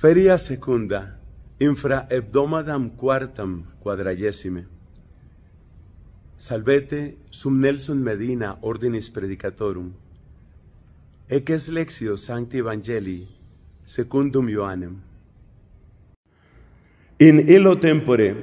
Feria secunda, infra hebdomadam quartam quadragesime. Salvete sum Nelson Medina ordinis predicatorum. Ec es lexio sancti evangelii secundum Ioannem. In illo tempore,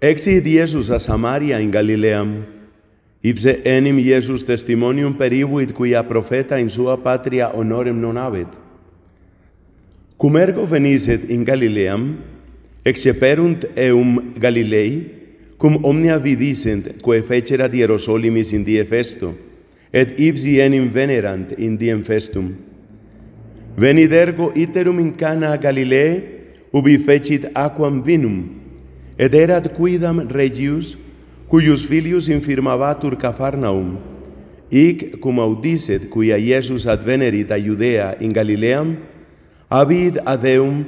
exit Iesus a Samaria in Galileam, ipse enim Iesus testimonium peribuit quia profeta in sua patria honorem non habet, Cum ergo veniset in Galileam, exceperunt eum Galilei, cum omnia vidisent, quae fecerat Ierosolimis in die festo, et ipsi enim venerant in diem festum. Venidergo iterum in cana Galilei, ubi fecit aquam vinum, et erat quidam regius, cuius filius infirmabatur Cafarnaum. Ic cum audiset, quia Iesus advenerit a Judea in Galileam, abid a Deum,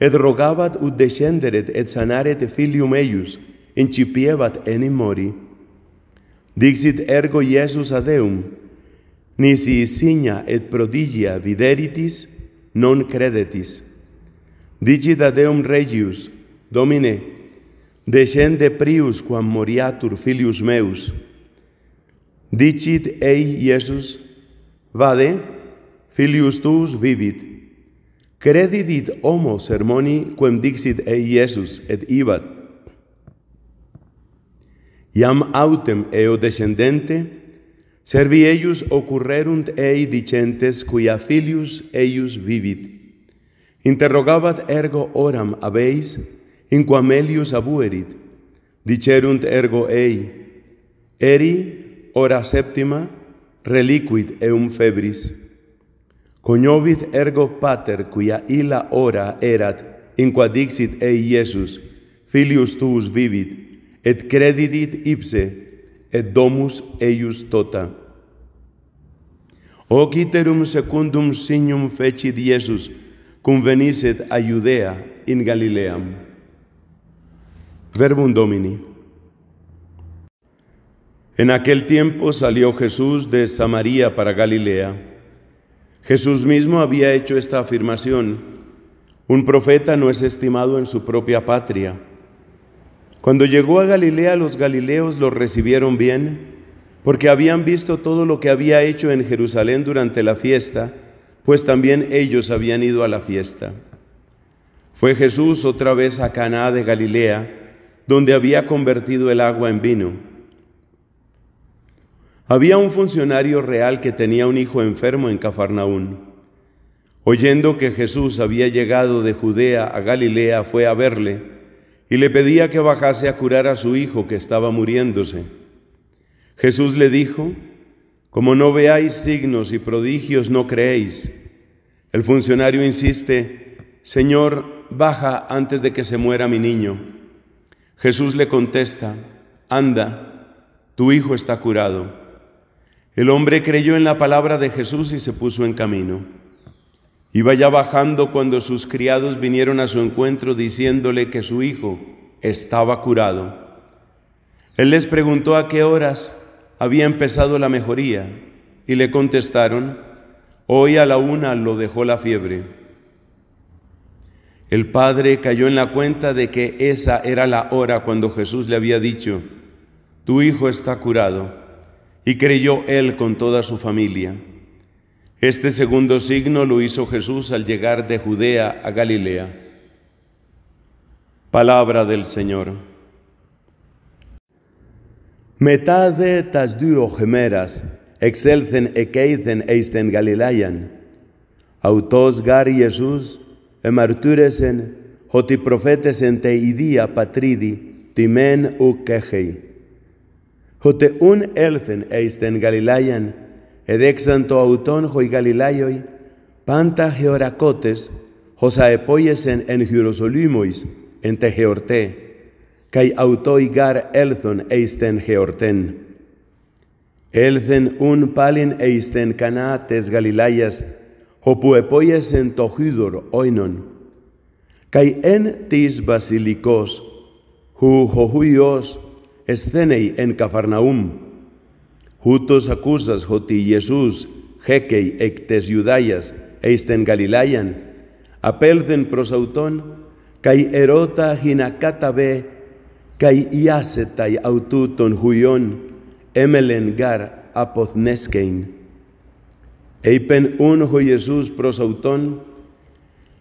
et rogabat ut descenderet et sanaret filium eius, incipiebat enim mori. Dixit ergo Iesus a Deum, nisi signa et prodigia videritis, non credetis. Digit a Deum Regius, Domine, descende prius quam moriatur filius meus. Dicit ei Iesus, vade, filius tuus vivit. Credidit homo sermoni quem dixit ei Iesus et ibat. Iam autem eo descendente, servi eius ocurrerunt ei dicentes quia filius eius vivit. Interrogabat ergo oram abeis, in quam elius abuerit. Dicerunt ergo ei, eri, ora septima, reliquit eum febris. ergo pater cuya illa hora erat, in qua dixit ei Iesus, filius tuus vivit, et credidit ipse, et domus eius tota. O iterum secundum signum fecit Iesus, cum veniset a Judea in Galileam. Verbum Domini. En aquel tiempo salió Jesús de Samaria para Galilea Jesús mismo había hecho esta afirmación. Un profeta no es estimado en su propia patria. Cuando llegó a Galilea los galileos lo recibieron bien porque habían visto todo lo que había hecho en Jerusalén durante la fiesta, pues también ellos habían ido a la fiesta. Fue Jesús otra vez a Caná de Galilea, donde había convertido el agua en vino. Había un funcionario real que tenía un hijo enfermo en Cafarnaún. Oyendo que Jesús había llegado de Judea a Galilea, fue a verle y le pedía que bajase a curar a su hijo que estaba muriéndose. Jesús le dijo, Como no veáis signos y prodigios, no creéis. El funcionario insiste, Señor, baja antes de que se muera mi niño. Jesús le contesta, Anda, tu hijo está curado. El hombre creyó en la palabra de Jesús y se puso en camino. Iba ya bajando cuando sus criados vinieron a su encuentro diciéndole que su hijo estaba curado. Él les preguntó a qué horas había empezado la mejoría y le contestaron, hoy a la una lo dejó la fiebre. El padre cayó en la cuenta de que esa era la hora cuando Jesús le había dicho, tu hijo está curado y creyó él con toda su familia. Este segundo signo lo hizo Jesús al llegar de Judea a Galilea. Palabra del Señor. Metade tas duo gemeras, excelcen ekeithen eisten Galilean. Autos gar Jesús, emarturesen, hoti profetesen te idia patridi, timen u kegei. ούτε ούν έλθεν εις τέν Γαλιλάιαν, εδέξαν το αυτόν χοι Γαλιλάιοι, πάντα γεωρακότες, χωσά επόγεσεν εν χειροσολύμοις, εν τε γεωρτέ καί αυτοί γάρ έλθον εις τέν γεωρτέν. Έλθεν ούν πάλιν εις τέν Κανά τές Γαλιλάιας, όπου επόγεσεν το Χύδωρ όινον. Καί εν της βασιλικός, χου χωχουιός, escenei en Cafarnaum. jutos acusas joti Jesús, jequei ectes Judaias, eisten galilayan, apelden prosautón, kai erota ve, kai iasetai aututon huion, emelen gar apozneskein. Eipen unho Jesús prosautón,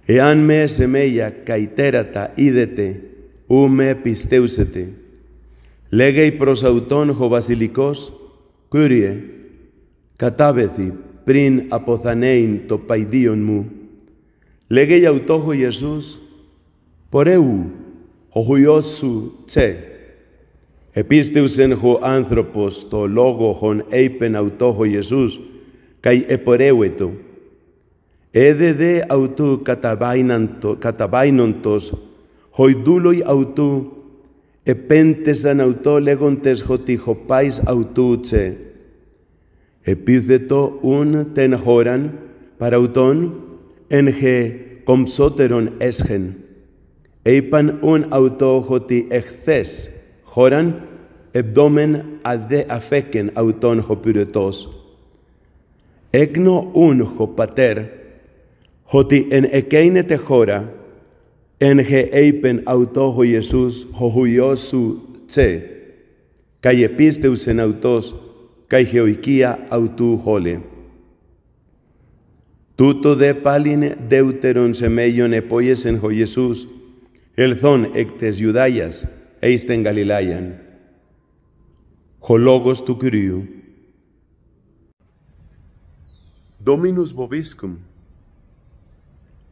ean me semeia caiterata idete, ume pisteusete. Λέγει προς αυτόν ο βασιλικός, «Κύριε, κατάβεθη πριν αποθανείν το παϊδίον μου». Λέγει αυτόχ ο Ιησούς, «Πορεύου, ο Υιός σου τσε». Επίστευσεν ο άνθρωπος το λόγο χον έιπεν αυτόχο ο Ιησούς, καί επορεύετο. Έδε δε αυτού καταβάινοντος, χοϊδούλοι αυτού επέντεσαν αυτό λέγοντες ότι χωπάις αυτούτσε. Επίθετο ούν τεν χώραν παραουτών εν χε κομψότερον έσχεν. Είπαν ούν αυτό ότι εχθές χώραν εβδόμεν αδε αφέκεν αυτόν χοπυρετός. Έγνω ούν πατέρ ότι εν εκέινεται χώρα En eipen autojo Jesús, jojuyosu tse, pisteus en autos, caigeuiquia autu jole. Tuto de paline deuteron semellon epoyes en jo Jesús, el zon ectes judayas, eisten galilayan. Jologos tu criu. Dominus vobiscum.